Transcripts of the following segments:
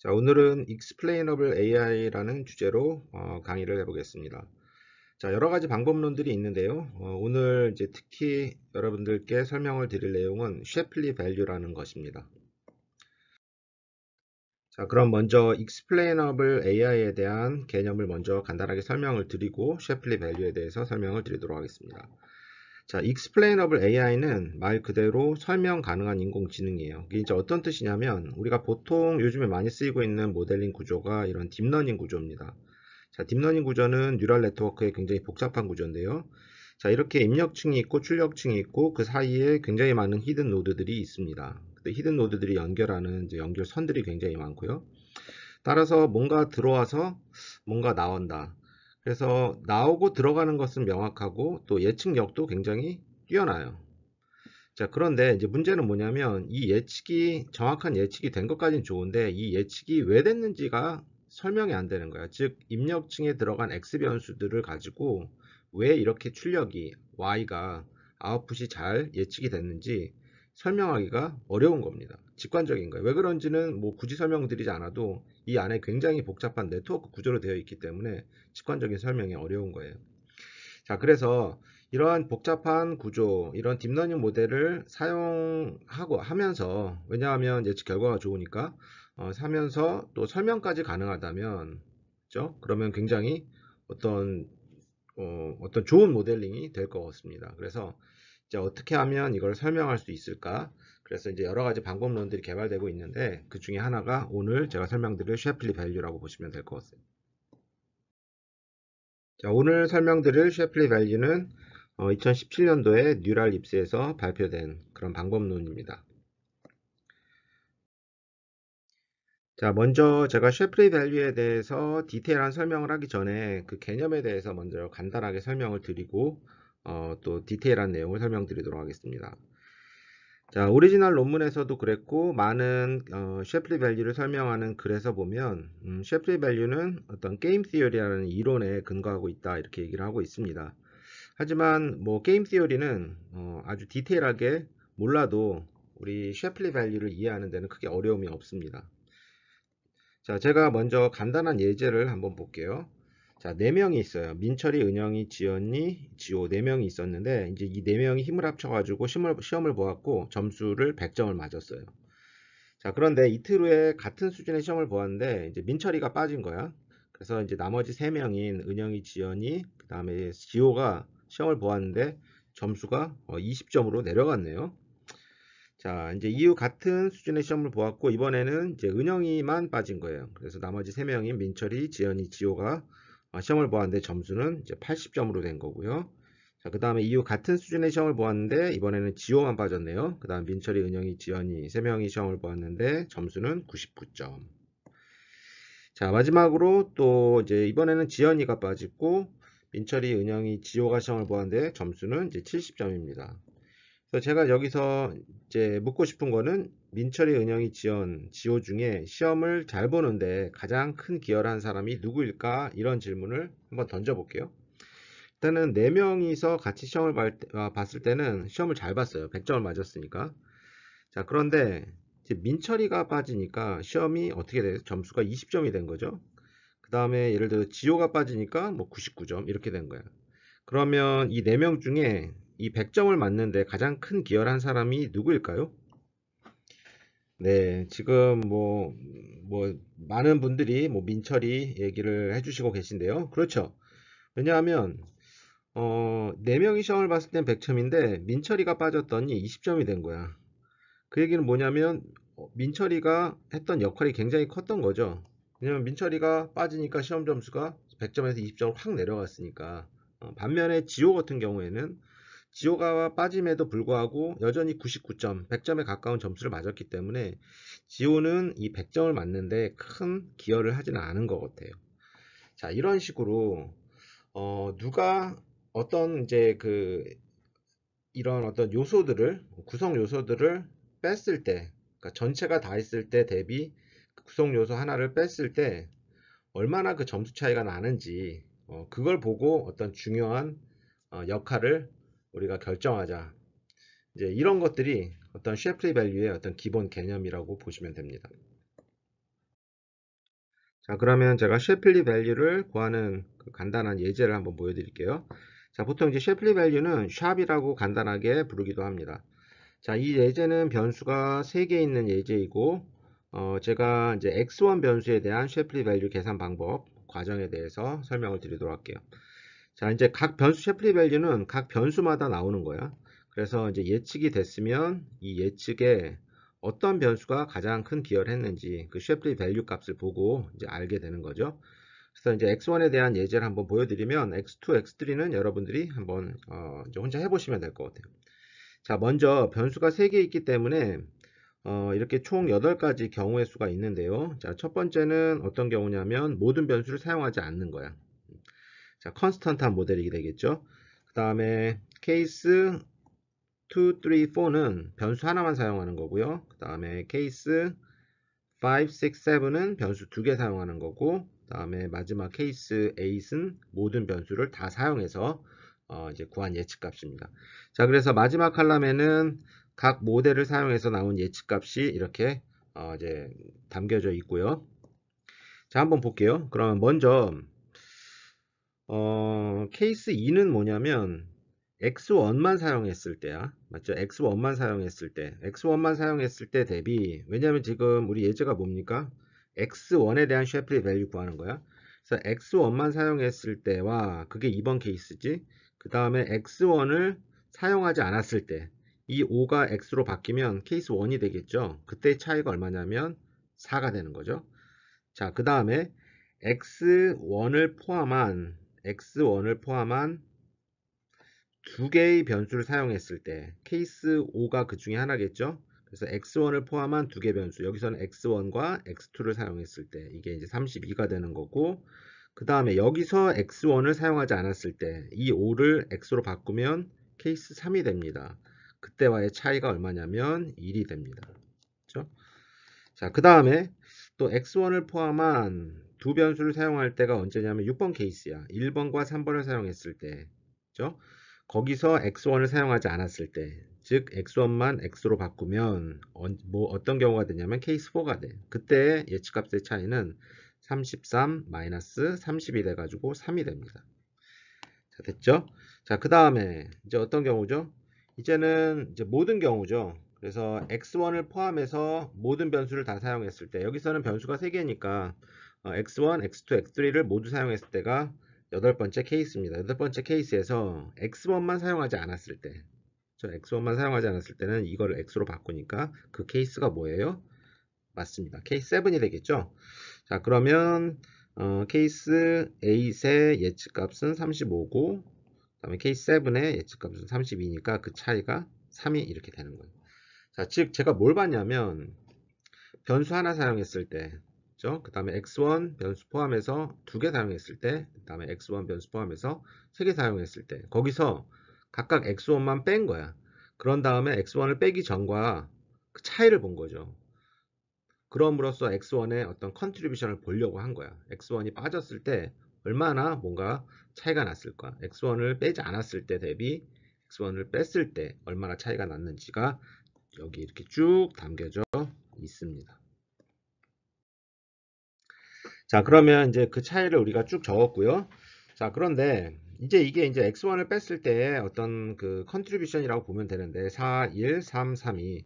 자, 오늘은 Explainable AI라는 주제로 어, 강의를 해보겠습니다. 자, 여러 가지 방법론들이 있는데요. 어, 오늘 이제 특히 여러분들께 설명을 드릴 내용은 셰플리 밸류라는 것입니다. 자, 그럼 먼저 Explainable AI에 대한 개념을 먼저 간단하게 설명을 드리고 셰플리 밸류에 대해서 설명을 드리도록 하겠습니다. 자, explainable AI는 말 그대로 설명 가능한 인공지능이에요. 이게 이제 어떤 뜻이냐면 우리가 보통 요즘에 많이 쓰이고 있는 모델링 구조가 이런 딥러닝 구조입니다. 자, 딥러닝 구조는 뉴럴 네트워크의 굉장히 복잡한 구조인데요. 자, 이렇게 입력층이 있고 출력층이 있고 그 사이에 굉장히 많은 히든 노드들이 있습니다. 히든 노드들이 연결하는 연결선들이 굉장히 많고요. 따라서 뭔가 들어와서 뭔가 나온다. 그래서 나오고 들어가는 것은 명확하고 또 예측력도 굉장히 뛰어나요. 자, 그런데 이제 문제는 뭐냐면 이 예측이 정확한 예측이 된 것까지는 좋은데 이 예측이 왜 됐는지가 설명이 안 되는 거야. 즉 입력층에 들어간 x 변수들을 가지고 왜 이렇게 출력이 y가 아웃풋이 잘 예측이 됐는지 설명하기가 어려운 겁니다. 직관적인 거예요. 왜 그런지는 뭐 굳이 설명드리지 않아도 이 안에 굉장히 복잡한 네트워크 구조로 되어 있기 때문에 직관적인 설명이 어려운 거예요. 자, 그래서 이러한 복잡한 구조, 이런 딥러닝 모델을 사용하고 하면서 왜냐하면 예측 결과가 좋으니까 어, 하면서 또 설명까지 가능하다면 그죠? 렇 그러면 굉장히 어떤 어, 어떤 좋은 모델링이 될 것 같습니다. 그래서 이제 어떻게 하면 이걸 설명할 수 있을까? 그래서 이제 여러 가지 방법론들이 개발되고 있는데 그 중에 하나가 오늘 제가 설명드릴 셰플리 밸류라고 보시면 될 것 같습니다. 자, 오늘 설명드릴 셰플리 밸류는 어, 2017년도에 뉴랄 입스에서 발표된 그런 방법론입니다. 자, 먼저 제가 셰플리 밸류에 대해서 디테일한 설명을 하기 전에 그 개념에 대해서 먼저 간단하게 설명을 드리고 어, 또 디테일한 내용을 설명드리도록 하겠습니다. 자, 오리지널 논문에서도 그랬고 많은 어, 셰프리 밸류를 설명하는 글에서 보면 음, 셰프리 밸류는 어떤 게임 시어리라는 이론에 근거하고 있다 이렇게 얘기를 하고 있습니다. 하지만 뭐 게임 시어리는 어, 아주 디테일하게 몰라도 우리 셰플리 밸류를 이해하는 데는 크게 어려움이 없습니다. 자, 제가 먼저 간단한 예제를 한번 볼게요. 자, 네 명이 있어요. 민철이, 은영이, 지연이, 지호 네 명이 있었는데 이제 이 네 명이 힘을 합쳐 가지고 시험을 시험을 보았고 점수를 100점을 맞았어요. 자, 그런데 이틀 후에 같은 수준의 시험을 보았는데 이제 민철이가 빠진 거야. 그래서 이제 나머지 세 명인 은영이, 지연이, 그다음에 지호가 시험을 보았는데 점수가 20점으로 어, 내려갔네요. 자, 이제 이후 같은 수준의 시험을 보았고 이번에는 이제 은영이만 빠진 거예요. 그래서 나머지 세 명인 민철이, 지연이, 지호가 어, 시험을 보았는데 점수는 이제 80점으로 된 거고요. 자, 그 다음에 이후 같은 수준의 시험을 보았는데 이번에는 지호만 빠졌네요. 그 다음 민철이, 은영이, 지연이 세 명이 시험을 보았는데 점수는 99점. 자, 마지막으로 또 이제 이번에는 지연이가 빠졌고 민철이, 은영이, 지호가 시험을 보았는데 점수는 이제 70점입니다. 그래서 제가 여기서 이제 묻고 싶은 거는 민철이 은영이 지원 지호 중에 시험을 잘 보는데 가장 큰 기여를 한 사람이 누구일까 이런 질문을 한번 던져볼게요. 일단은 4명이서 같이 시험을 어, 봤을 때는 시험을 잘 봤어요. 100점을 맞았으니까. 자, 그런데 민철이가 빠지니까 시험이 어떻게 돼요? 점수가 20점이 된 거죠. 그 다음에 예를 들어 지호가 빠지니까 뭐 99점 이렇게 된 거야. 그러면 이 4명 중에 이 100점을 맞는데 가장 큰 기여를 한 사람이 누구일까요? 네, 지금 뭐, 뭐, 많은 분들이 뭐 민철이 얘기를 해주시고 계신데요. 그렇죠. 왜냐하면, 어, 4명이 시험을 봤을 땐 100점인데, 민철이가 빠졌더니 20점이 된 거야. 그 얘기는 뭐냐면, 어, 민철이가 했던 역할이 굉장히 컸던 거죠. 왜냐면 민철이가 빠지니까 시험 점수가 100점에서 2 0점으확 내려갔으니까. 어, 반면에 지호 같은 경우에는 지오가와 빠짐에도 불구하고 여전히 99점, 100점에 가까운 점수를 맞았기 때문에 지오는 이 100점을 맞는데 큰 기여를 하지는 않은 것 같아요. 자, 이런 식으로 어, 누가 어떤 이제 그 이런 어떤 요소들을 구성 요소들을 뺐을 때 그러니까 전체가 다 있을 때 대비 그 구성 요소 하나를 뺐을 때 얼마나 그 점수 차이가 나는지 어, 그걸 보고 어떤 중요한 어, 역할을 우리가 결정하자. 이제 이런 것들이 어떤 셰프리 밸류의 어떤 기본 개념이라고 보시면 됩니다. 자 그러면 제가 셰플리 밸류를 구하는 그 간단한 예제를 한번 보여드릴게요. 자 보통 이제 셰플리 밸류는 샵이라고 간단하게 부르기도 합니다. 자이 예제는 변수가 3개 있는 예제이고 어, 제가 이제 x1 변수에 대한 셰플리 밸류 계산 방법 과정에 대해서 설명을 드리도록 할게요. 자 이제 각 변수 셰플리 밸류는 각 변수마다 나오는 거야. 그래서 이제 예측이 됐으면 이 예측에 어떤 변수가 가장 큰 기여를 했는지 그 셰플리 밸류 값을 보고 이제 알게 되는 거죠. 그래서 이제 x1에 대한 예제를 한번 보여드리면 x2, x3는 여러분들이 한번 어 이제 혼자 해보시면 될 것 같아요. 자 먼저 변수가 3개 있기 때문에 어 이렇게 총 8가지 경우의 수가 있는데요. 자첫 번째는 어떤 경우냐면 모든 변수를 사용하지 않는 거야. 자, 컨스턴트한 모델이 되겠죠. 그 다음에 케이스 2, 3, 4는 변수 하나만 사용하는 거고요. 그 다음에 케이스 5, 6, 7은 변수 두 개 사용하는 거고 그 다음에 마지막 케이스 8은 모든 변수를 다 사용해서 어, 이제 구한 예측값입니다. 자 그래서 마지막 칼럼에는 각 모델을 사용해서 나온 예측값이 이렇게 어, 이제 담겨져 있고요. 자 한번 볼게요. 그러면 먼저 어, 케이스 2는 뭐냐면 X1만 사용했을 때야. 맞죠? X1만 사용했을 때. X1만 사용했을 때 대비 왜냐면 지금 우리 예제가 뭡니까? X1에 대한 셰프리 밸류 구하는 거야. 그래서 X1만 사용했을 때와 그게 2번 케이스지. 그 다음에 X1을 사용하지 않았을 때이 5가 X로 바뀌면 케이스 1이 되겠죠. 그때 차이가 얼마냐면 4가 되는 거죠. 자, 그 다음에 X1을 포함한 x1을 포함한 두 개의 변수를 사용했을 때 케이스 5가 그 중에 하나겠죠. 그래서 x1을 포함한 두 개 변수 여기서는 x1과 x2를 사용했을 때 이게 이제 32가 되는 거고 그 다음에 여기서 x1을 사용하지 않았을 때 이 5를 x로 바꾸면 케이스 3이 됩니다. 그때와의 차이가 얼마냐면 1이 됩니다. 그렇죠? 자, 그 다음에 또 x1을 포함한 두 변수를 사용할 때가 언제냐면 6번 케이스야. 1번과 3번을 사용했을 때. 죠 거기서 x1을 사용하지 않았을 때. 즉 x1만 x로 바꾸면 어, 뭐 어떤 경우가 되냐면 케이스 4가 돼. 그때 예측값의 차이는 33 30이 돼가지고 3이 됩니다. 자, 됐죠? 자, 그 다음에 이제 어떤 경우죠? 이제는 이제 모든 경우죠. 그래서 x1을 포함해서 모든 변수를 다 사용했을 때 여기서는 변수가 3개니까 x1, x2, x3를 모두 사용했을 때가 여덟 번째 케이스입니다. 여덟 번째 케이스에서 x1만 사용하지 않았을 때, 저 x1만 사용하지 않았을 때는 이거를 x로 바꾸니까 그 케이스가 뭐예요? 맞습니다. 케이스 7이 되겠죠? 자, 그러면 어, 케이스 8의 예측값은 35고 그다음에 케이스 7의 예측값은 32니까 그 차이가 3이 이렇게 되는 거예요. 자, 즉 제가 뭘 봤냐면 변수 하나 사용했을 때 그죠? 그 다음에 x1 변수 포함해서 두 개 사용했을 때, 그 다음에 x1 변수 포함해서 세 개 사용했을 때, 거기서 각각 x1만 뺀 거야. 그런 다음에 x1을 빼기 전과 그 차이를 본 거죠. 그럼으로써 x1의 어떤 컨트리뷰션을 보려고 한 거야. x1이 빠졌을 때 얼마나 뭔가 차이가 났을까? x1을 빼지 않았을 때 대비 x1을 뺐을 때 얼마나 차이가 났는지가 여기 이렇게 쭉 담겨져 있습니다. 자 그러면 이제 그 차이를 우리가 쭉 적었고요 자 그런데 이제 이게 이제 x1을 뺐을 때 어떤 그 컨트리뷰션이라고 보면 되는데 4, 1, 3, 3, 2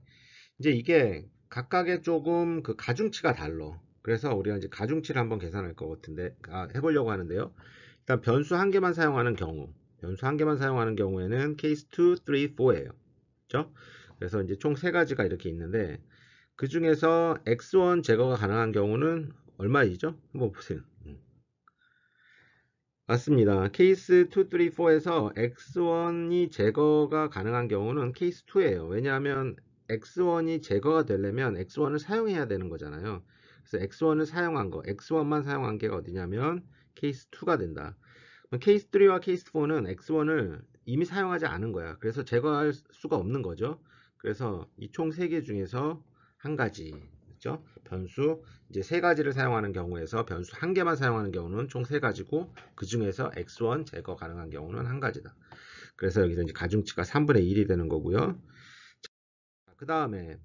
이제 이게 각각의 조금 그 가중치가 달러 그래서 우리가 이제 가중치를 한번 계산할 것 같은데 아, 해보려고 하는데요 일단 변수 한 개만 사용하는 경우 변수 한 개만 사용하는 경우에는 케이스 2, 3, 4예요 그죠? 그래서 이제 총 세 가지가 이렇게 있는데 그 중에서 x1 제거가 가능한 경우는 얼마이죠? 한번 보세요. 음. 맞습니다. 케이스 2, 3, 4에서 X1이 제거가 가능한 경우는 케이스 2예요. 왜냐하면 X1이 제거가 되려면 X1을 사용해야 되는 거잖아요. 그래서 X1을 사용한 거, X1만 사용한 게 어디냐면 케이스 2가 된다. 케이스 3와 케이스 4는 X1을 이미 사용하지 않은 거야. 그래서 제거할 수가 없는 거죠. 그래서 이 총 3개 중에서 한 가지 있죠. 변수 이제 세 가지를 사용하는 경우에서 변수 한 개만 사용하는 경우는 총 세 가지고 그 중에서 x1 제거 가능한 경우는 한 가지다. 그래서 여기서 이제 가중치가 3분의 1이 되는 거고요. 그 다음에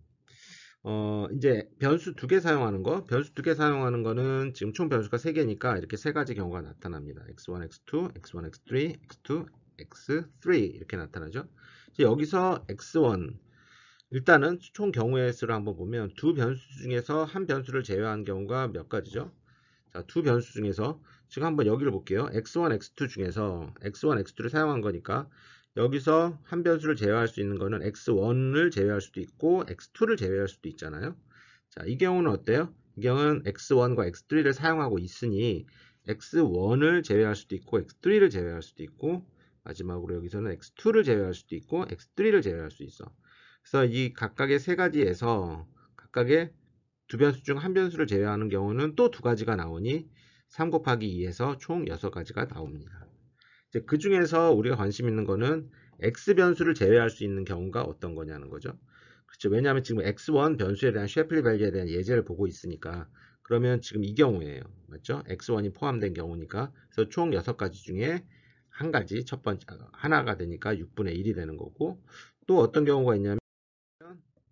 어, 이제 변수 두 개 사용하는 거, 변수 두 개 사용하는 거는 지금 총 변수가 세 개니까 이렇게 세 가지 경우가 나타납니다. x1, x2, x1, x3, x2, x3 이렇게 나타나죠. 이제 여기서 x1, 일단은 총 경우의 수를 한번 보면 두 변수 중에서 한 변수를 제외한 경우가 몇 가지죠? 자, 두 변수 중에서 지금 한번 여기를 볼게요. x1, x2 중에서 x1, x2를 사용한 거니까 여기서 한 변수를 제외할 수 있는 거는 x1을 제외할 수도 있고 x2를 제외할 수도 있잖아요. 자, 이 경우는 어때요? 이 경우는 x1과 x3를 사용하고 있으니 x1을 제외할 수도 있고 x3를 제외할 수도 있고 마지막으로 여기서는 x2를 제외할 수도 있고 x3를 제외할 수 있어. 그래서 이 각각의 세 가지에서 각각의 두 변수 중 한 변수를 제외하는 경우는 또 두 가지가 나오니 3 곱하기 2에서 총 6가지가 나옵니다. 이제 그 중에서 우리가 관심 있는 거는 x 변수를 제외할 수 있는 경우가 어떤 거냐는 거죠. 그렇죠. 왜냐하면 지금 x1 변수에 대한 셰플리 밸류에 대한 예제를 보고 있으니까 그러면 지금 이경우에요 맞죠? x1이 포함된 경우니까 그래서 총 6가지 중에 한 가지 첫 번째 아, 하나가 되니까 6분의 1이 되는 거고 또 어떤 경우가 있냐면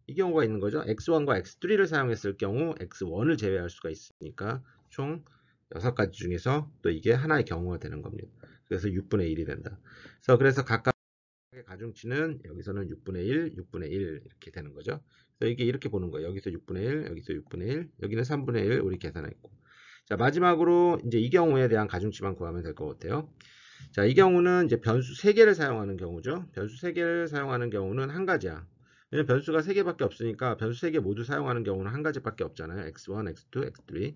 이 경우가 있는 거죠. x1과 x3를 사용했을 경우 x1을 제외할 수가 있으니까 총 6가지 중에서 또 이게 하나의 경우가 되는 겁니다. 그래서 6분의 1이 된다. 그래서, 그래서 각각의 가중치는 여기서는 6분의 1, 6분의 1 이렇게 되는 거죠. 그래서 이게 이렇게 보는 거예요. 여기서 6분의 1, 여기서 6분의 1, 여기는 3분의 1 우리 계산했고. 자, 마지막으로 이제 이 경우에 대한 가중치만 구하면 될 것 같아요. 자, 이 경우는 이제 변수 3개를 사용하는 경우죠. 변수 3개를 사용하는 경우는 한 가지야. 왜냐면 변수가 3개밖에 없으니까 변수 3개 모두 사용하는 경우는 한 가지밖에 없잖아요. x1, x2, x3.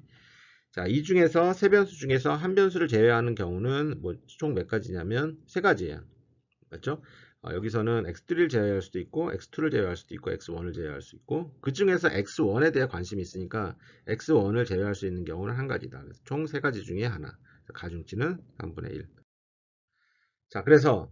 자, 이 중에서 세 변수 중에서 한 변수를 제외하는 경우는 뭐총 몇 가지냐면 세 가지예요. 맞죠? 어, 여기서는 x3를 제외할 수도 있고 x2를 제외할 수도 있고 x1을 제외할 수 있고 그 중에서 x1에 대해 관심이 있으니까 x1을 제외할 수 있는 경우는 한 가지다. 총세 가지 중에 하나. 가중치는 3분의 1. 자, 그래서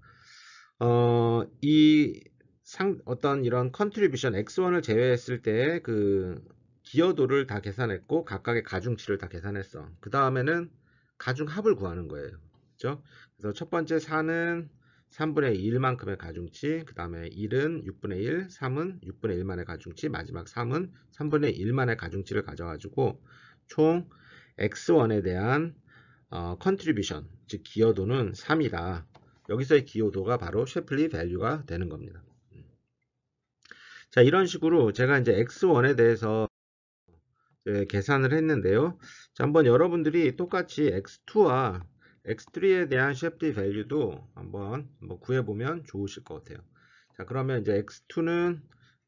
어, 이 상, 어떤 이런 컨트리뷰션 X1을 제외했을 때 그 기여도를 다 계산했고 각각의 가중치를 다 계산했어. 그 다음에는 가중합을 구하는 거예요. 그죠? 그래서 첫 번째 4는 3분의 1만큼의 가중치, 그 다음에 1은 6분의 1, 3은 6분의 1만의 가중치, 마지막 3은 3분의 1만의 가중치를 가져가지고 총 X1에 대한 어, 컨트리뷰션, 즉 기여도는 3이다. 여기서의 기여도가 바로 셰플리 밸류가 되는 겁니다. 자, 이런 식으로 제가 이제 X1에 대해서 계산을 했는데요. 자, 한번 여러분들이 똑같이 X2와 X3에 대한 CFD value도 한번 구해보면 좋으실 것 같아요. 자, 그러면 이제 X2는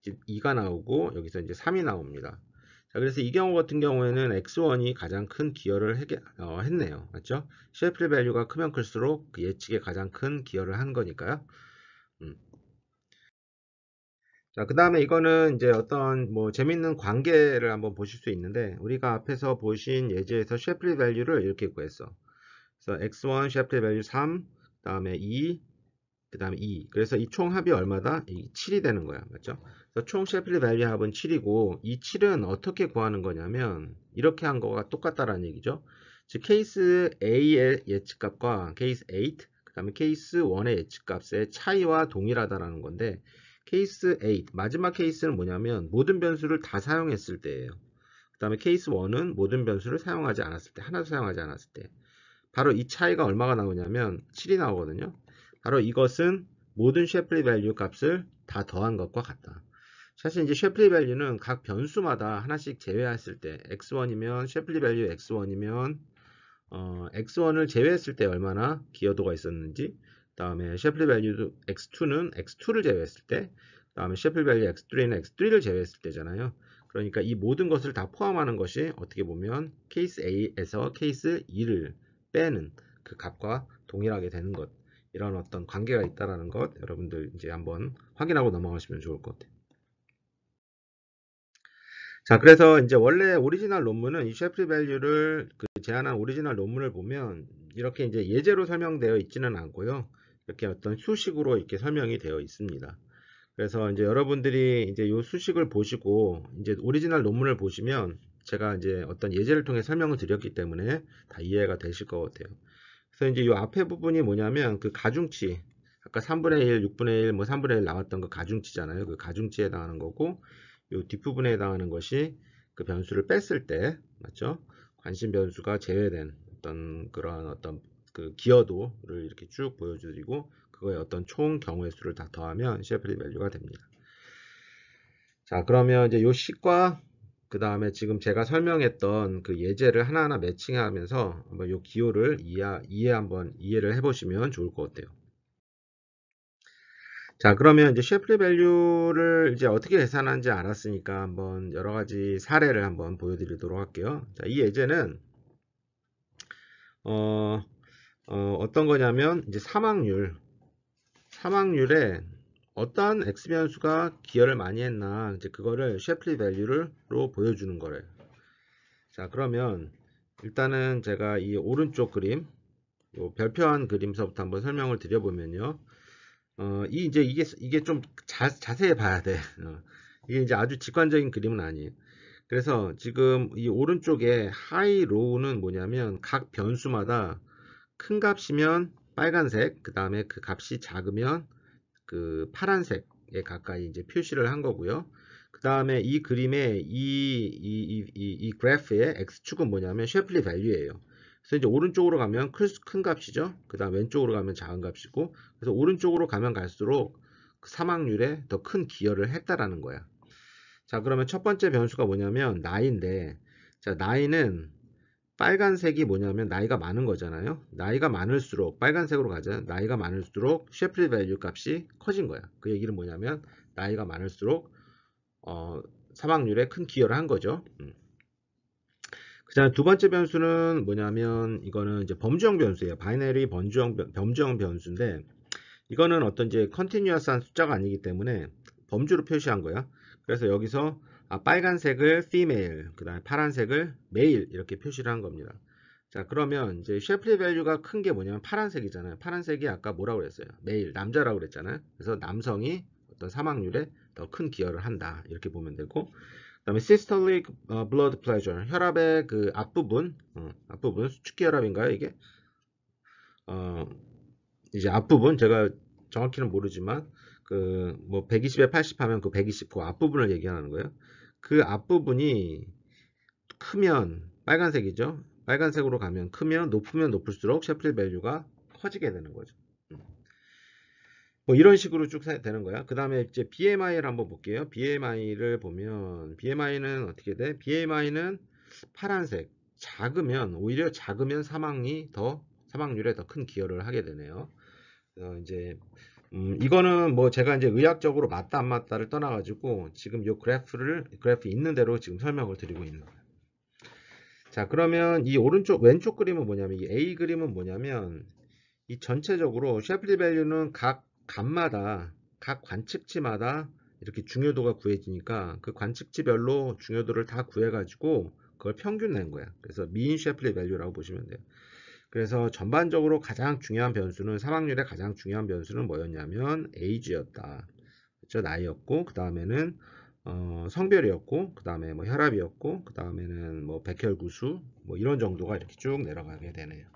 이제 2가 나오고 여기서 이제 3이 나옵니다. 자, 그래서 이 경우 같은 경우에는 X1이 가장 큰 기여를 해, 어, 했네요. 맞죠? CFD value가 크면 클수록 그 예측에 가장 큰 기여를 한 거니까요. 음. 자, 그 다음에 이거는 이제 어떤 뭐 재밌는 관계를 한번 보실 수 있는데 우리가 앞에서 보신 예제에서 셰플리 밸류를 이렇게 구했어. 그래서 x1 셰플리 밸류 3, 그 다음에 2, 그 다음에 2. 그래서 이 총 합이 얼마다? 7이 되는 거야. 맞죠? 그래서 총 셰플리 밸류 합은 7이고 이 7은 어떻게 구하는 거냐면 이렇게 한 거가 똑같다라는 얘기죠. 즉 케이스 A의 예측값과 케이스 8, 그 다음에 케이스 1의 예측값의 차이와 동일하다라는 건데 케이스 8 마지막 케이스는 뭐냐면 모든 변수를 다 사용했을 때예요. 그 다음에 케이스 1은 모든 변수를 사용하지 않았을 때 하나도 사용하지 않았을 때 바로 이 차이가 얼마가 나오냐면 7이 나오거든요. 바로 이것은 모든 쉐플리 밸류 값을 다 더한 것과 같다. 사실 이제 쉐플리 밸류는 각 변수마다 하나씩 제외했을 때 x1이면 쉐플리 밸류 x1이면 어, x1을 제외했을 때 얼마나 기여도가 있었는지 다음에 셰플리 밸류 x2는 x2를 제외했을 때 다음에 셰플리 밸류 x3는 x3를 제외했을 때잖아요. 그러니까 이 모든 것을 다 포함하는 것이 어떻게 보면 케이스 A에서 케이스 2를 빼는 그 값과 동일하게 되는 것 이런 어떤 관계가 있다라는 것 여러분들 이제 한번 확인하고 넘어가시면 좋을 것 같아요. 자 그래서 이제 원래 오리지널 논문은 이 셰프리 밸류를 그 제안한 오리지널 논문을 보면 이렇게 이제 예제로 설명되어 있지는 않고요. 이렇게 어떤 수식으로 이렇게 설명이 되어 있습니다. 그래서 이제 여러분들이 이제 이 수식을 보시고 이제 오리지널 논문을 보시면 제가 이제 어떤 예제를 통해 설명을 드렸기 때문에 다 이해가 되실 것 같아요. 그래서 이제 이 앞에 부분이 뭐냐면 그 가중치 아까 3분의 1, 6분의 1, 뭐 3분의 1 나왔던 그 가중치잖아요. 그 가중치에 해당하는 거고 이 뒷부분에 해당하는 것이 그 변수를 뺐을 때 맞죠? 관심 변수가 제외된 어떤 그런 어떤 그 기여도를 이렇게 쭉 보여드리고 그거에 어떤 총 경우의 수를 다 더하면 CFD 밸류가 됩니다. 자 그러면 이제 요 식과 그 다음에 지금 제가 설명했던 그 예제를 하나하나 매칭하면서 한번 요 기호를 이해, 이해 한번 이해를 해보시면 좋을 것 같아요. 자 그러면 이제 셰프리 밸류를 이제 어떻게 계산하는지 알았으니까 한번 여러 가지 사례를 한번 보여드리도록 할게요. 자, 이 예제는 어, 어, 어떤 거냐면 이제 사망률 사망률에 어떠한 x 변수가 기여를 많이 했나 이제 그거를 셰플리 밸류로 보여주는 거래요. 자 그러면 일단은 제가 이 오른쪽 그림 요 별표한 그림서부터 한번 설명을 드려보면요. 어, 이 이제 이게 이게 좀 자, 세히 봐야 돼. 어, 이게 이제 아주 직관적인 그림은 아니에요. 그래서 지금 이 오른쪽에 하이 로우는 뭐냐면 각 변수마다 큰 값이면 빨간색, 그 다음에 그 값이 작으면 그 파란색에 가까이 이제 표시를 한 거고요. 그 다음에 이 그림의 이, 이, 이, 이, 그래프의 x축은 뭐냐면 쉐플리 밸류예요. 그래서 이제 오른쪽으로 가면 큰 값이죠. 그 다음 왼쪽으로 가면 작은 값이고 그래서 오른쪽으로 가면 갈수록 그 사망률에 더 큰 기여를 했다라는 거야. 자 그러면 첫 번째 변수가 뭐냐면 나인데자 나이는 빨간색이 뭐냐면 나이가 많은 거잖아요. 나이가 많을수록 빨간색으로 가자. 나이가 많을수록 셰프리 밸류 값이 커진 거야. 그 얘기는 뭐냐면 나이가 많을수록 어, 사망률에 큰 기여를 한 거죠. 음. 그다음 두 번째 변수는 뭐냐면 이거는 이제 범주형 변수예요. 바이너리 범주형, 범주형 변수인데 이거는 어떤 이제 컨티뉴어스한 숫자가 아니기 때문에 범주로 표시한 거야. 그래서 여기서 아, 빨간색을 female, 그 다음에 파란색을 male 이렇게 표시를 한 겁니다. 자 그러면 이제 쉐플리 밸류가 큰 게 뭐냐면 파란색이잖아요. 파란색이 아까 뭐라고 그랬어요? m 일 남자라고 그랬잖아요. 그래서 남성이 어떤 사망률에 더 큰 기여를 한다 이렇게 보면 되고 그 다음에 systolic 어, blood pressure, 혈압의 그 앞부분, 어, 앞부분 수축기 혈압인가요 이게? 어, 이제 앞부분 제가 정확히는 모르지만 그 뭐 120에 80 하면 그 120그 뭐 앞부분을 얘기하는 거예요. 그 앞부분이 크면 빨간색이죠. 빨간색으로 가면 크면 높으면 높을수록 셰프리 밸류가 커지게 되는 거죠. 음. 뭐 이런 식으로 쭉 되는 거야. 그 다음에 이제 BMI를 한번 볼게요. BMI를 보면 BMI는 어떻게 돼? BMI는 파란색 작으면 오히려 작으면 사망이 더 사망률에 더 큰 기여를 하게 되네요. 어, 이제 음, 이거는 뭐 제가 이제 의학적으로 맞다 안 맞다를 떠나가지고 지금 요 그래프를 그래프 있는 대로 지금 설명을 드리고 있는 거예요. 자 그러면 이 오른쪽 왼쪽 그림은 뭐냐면 이 A 그림은 뭐냐면 이 전체적으로 셰플리 밸류는 각간마다각 관측치마다 이렇게 중요도가 구해지니까 그 관측치별로 중요도를 다 구해가지고 그걸 평균 낸 거야. 그래서 미인 셰플리 밸류라고 보시면 돼요. 그래서 전반적으로 가장 중요한 변수는 3학년의 가장 중요한 변수는 뭐였냐면 에이지였다. 그렇죠? 나이였고 그 다음에는 어, 성별이었고 그 다음에 뭐 혈압이었고 그 다음에는 뭐 백혈구수 뭐 이런 정도가 이렇게 쭉 내려가게 되네요.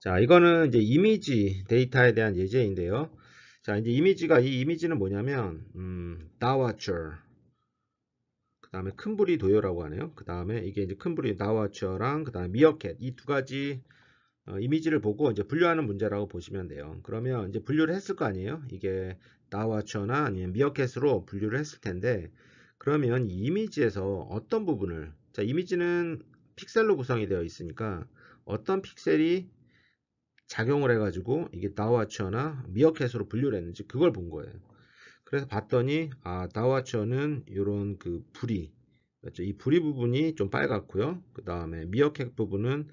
자 이거는 이제 이미지 데이터에 대한 예제인데요. 자 이제 이미지가 이 이미지는 뭐냐면 음, 나와처 그 다음에 큰부리 도요라고 하네요. 그 다음에 이게 이제 큰부리 나와추어랑 그 다음에 미어캣 이 두 가지 어, 이미지를 보고 이제 분류하는 문제라고 보시면 돼요. 그러면 이제 분류를 했을 거 아니에요. 이게 나와추어나 아니면 미어캣으로 분류를 했을 텐데 그러면 이 이미지에서 어떤 부분을 자 이미지는 픽셀로 구성이 되어 있으니까 어떤 픽셀이 작용을 해가지고 이게 나와추어나 미어캣으로 분류를 했는지 그걸 본 거예요. 그래서 봤더니 아 다와처는 이런 그부이그죠이 부리 부분이 좀 빨갛고요. 그 다음에 미어캣 부분은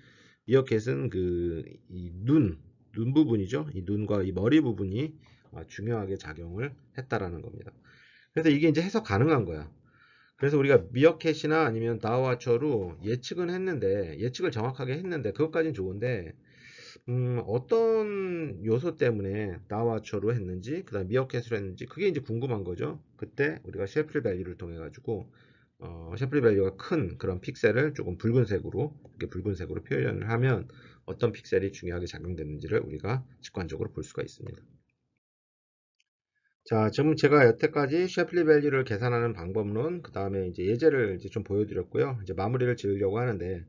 미어캣은 그 이 눈, 눈 부분이죠. 이 눈과 이 머리 부분이 아, 중요하게 작용을 했다라는 겁니다. 그래서 이게 이제 해석 가능한 거야. 그래서 우리가 미어캣이나 아니면 다아처로 예측은 했는데 예측을 정확하게 했는데 그것까진 좋은데 음, 어떤 요소 때문에 나와처로 했는지, 그 다음 미어캣으로 했는지, 그게 이제 궁금한 거죠. 그때 우리가 셰리 밸류를 통해가지고, 어, 셰리 밸류가 큰 그런 픽셀을 조금 붉은색으로, 이렇게 붉은색으로 표현을 하면 어떤 픽셀이 중요하게 작용되는지를 우리가 직관적으로 볼 수가 있습니다. 자, 지금 제가 여태까지 셰플리 밸류를 계산하는 방법론, 그 다음에 이제 예제를 이제 좀 보여드렸고요. 이제 마무리를 지으려고 하는데,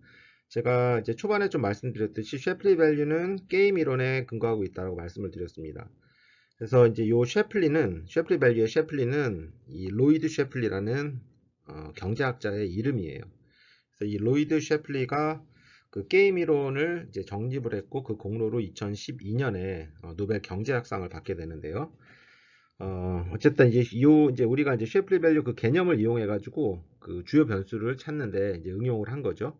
제가 이제 초반에 좀 말씀드렸듯이 셰플리 밸류는 게임 이론에 근거하고 있다고 말씀을 드렸습니다. 그래서 이제 요 셰플리는 셰플리 밸류의 셰플리는 이 로이드 셰플리라는 어, 경제학자의 이름이에요. 그래서 이 로이드 셰플리가 그 게임 이론을 이제 정립을 했고 그 공로로 2012년에 어, 노벨 경제학상을 받게 되는데요. 어, 어쨌든 이제 요 이제 우리가 이제 셰플리 밸류 그 개념을 이용해 가지고 그 주요 변수를 찾는데 이제 응용을 한 거죠.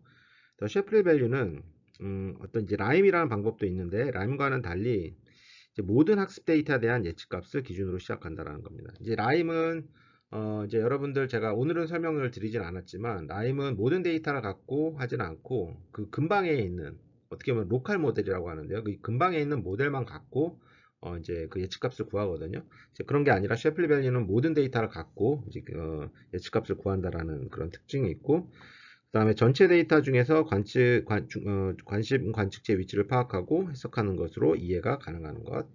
더셰플리 밸류는 음, 어떤 이제 라임이라는 방법도 있는데 라임과는 달리 모든 학습 데이터에 대한 예측값을 기준으로 시작한다라는 겁니다. 이제 라임은 어, 이제 여러분들 제가 오늘은 설명을 드리진 않았지만 라임은 모든 데이터를 갖고 하진 않고 그 근방에 있는 어떻게 보면 로컬 모델이라고 하는데요. 그 근방에 있는 모델만 갖고 어, 이제 그 예측값을 구하거든요. 그런 게 아니라 셰플리 밸류는 모든 데이터를 갖고 이제 그, 어, 예측값을 구한다라는 그런 특징이 있고 그 다음에 전체 데이터 중에서 관측, 관, 어, 관심 관측체 위치를 파악하고 해석하는 것으로 이해가 가능한 것.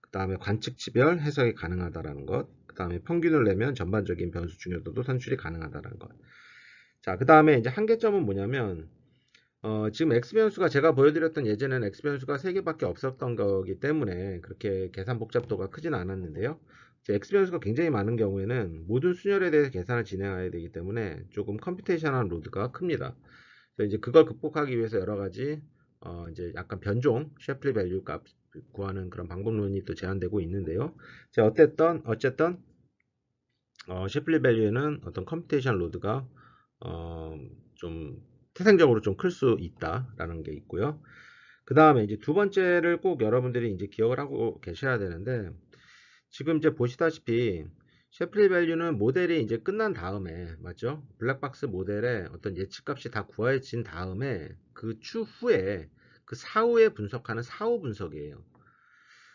그 다음에 관측치별 해석이 가능하다라는 것. 그 다음에 평균을 내면 전반적인 변수 중요도도 산출이 가능하다라는 것. 자, 그 다음에 이제 한계점은 뭐냐면, 어, 지금 x변수가 제가 보여드렸던 예제는 x변수가 3개밖에 없었던 거기 때문에 그렇게 계산 복잡도가 크진 않았는데요. 엑셀 변수가 굉장히 많은 경우에는 모든 순열에 대해서 계산을 진행해야 되기 때문에 조금 컴퓨테이션한 로드가 큽니다. 그래서 이제 그걸 극복하기 위해서 여러 가지 어 이제 약간 변종 셰플리 밸류 값 구하는 그런 방법론이 또 제한되고 있는데요. 자 어쨌든 어쨌든 어 셰플리 밸류에는 어떤 컴퓨테이션 로드가 어좀 태생적으로 좀 클 수 있다라는 게 있고요. 그 다음에 이제 두 번째를 꼭 여러분들이 이제 기억을 하고 계셔야 되는데 지금 이제 보시다시피 셰플리 밸류는 모델이 이제 끝난 다음에 맞죠? 블랙박스 모델에 어떤 예측값이 다 구해진 다음에 그 추후에 그 사후에 분석하는 사후 분석이에요.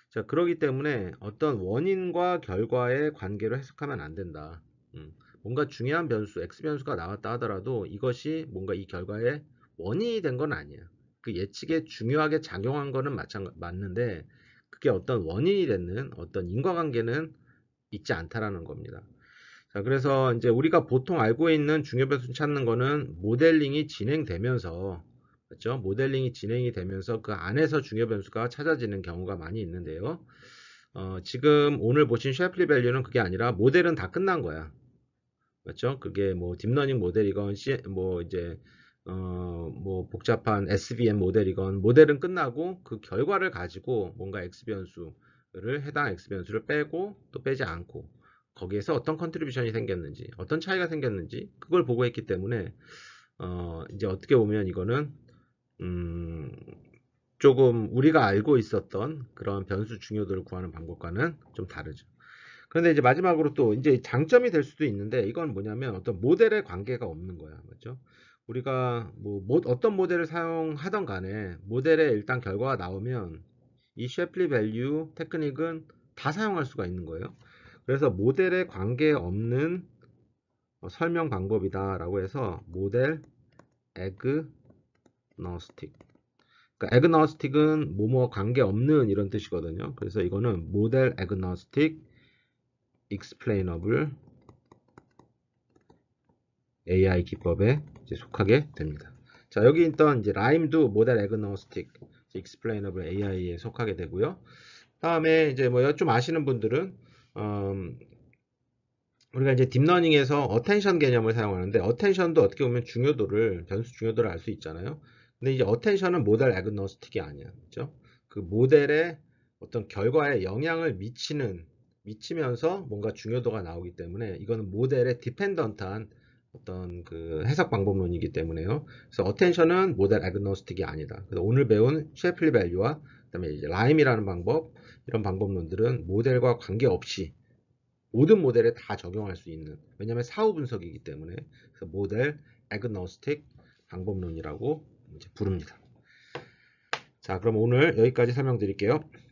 자 그러기 때문에 어떤 원인과 결과의 관계로 해석하면 안 된다. 음, 뭔가 중요한 변수 x 변수가 나왔다 하더라도 이것이 뭔가 이 결과의 원인이 된 건 아니야. 그 예측에 중요하게 작용한 거는 마찬가 맞는데 그게 어떤 원인이 되는 어떤 인과관계는 있지 않다라는 겁니다. 자, 그래서 이제 우리가 보통 알고 있는 중요 변수 찾는 거는 모델링이 진행되면서 그렇죠? 모델링이 진행이 되면서 그 안에서 중요 변수가 찾아지는 경우가 많이 있는데요. 어, 지금 오늘 보신 셰플리 밸류는 그게 아니라 모델은 다 끝난 거야. 그렇죠? 그게 뭐 딥러닝 모델이건 뭐 이제 어, 뭐 복잡한 SVM 모델이건 모델은 끝나고 그 결과를 가지고 뭔가 x 변수를 해당 x 변수를 빼고 또 빼지 않고 거기에서 어떤 컨트리뷰션이 생겼는지 어떤 차이가 생겼는지 그걸 보고 했기 때문에 어, 이제 어떻게 보면 이거는 음, 조금 우리가 알고 있었던 그런 변수 중요도를 구하는 방법과는 좀 다르죠. 그런데 이제 마지막으로 또 이제 장점이 될 수도 있는데 이건 뭐냐면 어떤 모델의 관계가 없는 거야. 맞죠? 우리가 뭐 어떤 모델을 사용하던 간에 모델에 일단 결과가 나오면 이 쉐플리 밸류 테크닉은 다 사용할 수가 있는 거예요. 그래서 모델에 관계없는 어, 설명 방법이다 라고 해서 모델 에그너스틱 그러니까 에그너스틱은 뭐뭐 관계없는 이런 뜻이거든요. 그래서 이거는 모델 에그너스틱 익 i 플레이너블 AI 기법의 이제 속하게 됩니다. 자 여기 있던 이제 라임도 모델 에그노스틱 익스플레이너블 AI에 속하게 되고요. 다음에 이제 뭐좀 아시는 분들은 음, 우리가 이제 딥러닝에서 어텐션 개념을 사용하는데 어텐션도 어떻게 보면 중요도를 변수 중요도를 알 수 있잖아요. 근데 이제 어텐션은 모델 에그노스틱이 아니야. 그렇죠? 그 모델의 어떤 결과에 영향을 미치는 미치면서 뭔가 중요도가 나오기 때문에 이거는 모델의 디펜던트한 어떤 그 해석 방법론이기 때문에요. 그래서 어텐션은 모델 에그노스틱이 아니다. 그래서 오늘 배운 셰플리 밸류와 그다음에 이제 라임이라는 방법 이런 방법론들은 모델과 관계없이 모든 모델에 다 적용할 수 있는 왜냐하면 사후 분석이기 때문에 그래서 모델 에그노스틱 방법론이라고 부릅니다. 자 그럼 오늘 여기까지 설명드릴게요.